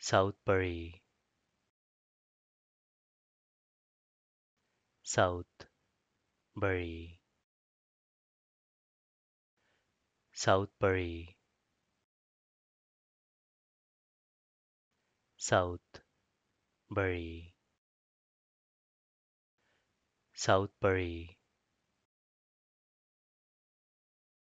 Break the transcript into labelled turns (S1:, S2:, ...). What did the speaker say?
S1: Southbury Southbury Southbury Southbury Southbury